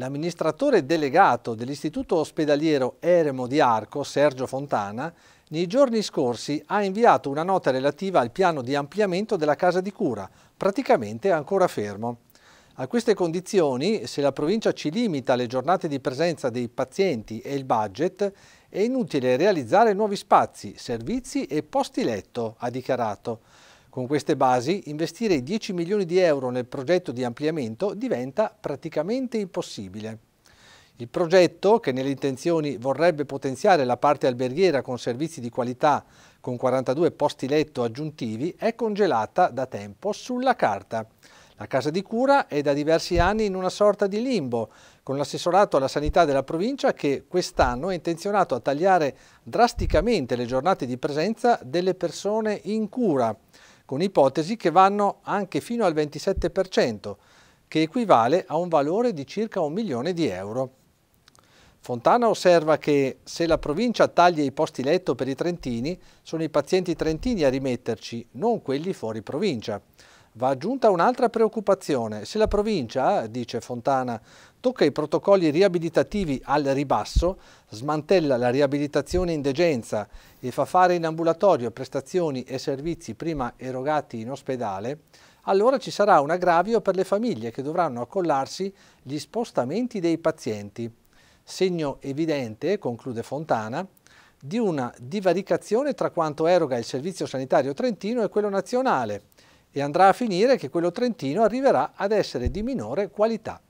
L'amministratore delegato dell'Istituto Ospedaliero Eremo di Arco, Sergio Fontana, nei giorni scorsi ha inviato una nota relativa al piano di ampliamento della casa di cura, praticamente ancora fermo. A queste condizioni, se la provincia ci limita le giornate di presenza dei pazienti e il budget, è inutile realizzare nuovi spazi, servizi e posti letto, ha dichiarato. Con queste basi, investire 10 milioni di euro nel progetto di ampliamento diventa praticamente impossibile. Il progetto, che nelle intenzioni vorrebbe potenziare la parte alberghiera con servizi di qualità con 42 posti letto aggiuntivi, è congelata da tempo sulla carta. La casa di cura è da diversi anni in una sorta di limbo, con l'assessorato alla sanità della provincia che quest'anno è intenzionato a tagliare drasticamente le giornate di presenza delle persone in cura con ipotesi che vanno anche fino al 27%, che equivale a un valore di circa un milione di euro. Fontana osserva che se la provincia taglia i posti letto per i trentini, sono i pazienti trentini a rimetterci, non quelli fuori provincia. Va aggiunta un'altra preoccupazione. Se la provincia, dice Fontana, tocca i protocolli riabilitativi al ribasso, smantella la riabilitazione in degenza e fa fare in ambulatorio prestazioni e servizi prima erogati in ospedale, allora ci sarà un aggravio per le famiglie che dovranno accollarsi gli spostamenti dei pazienti. Segno evidente, conclude Fontana, di una divaricazione tra quanto eroga il Servizio Sanitario Trentino e quello nazionale e andrà a finire che quello trentino arriverà ad essere di minore qualità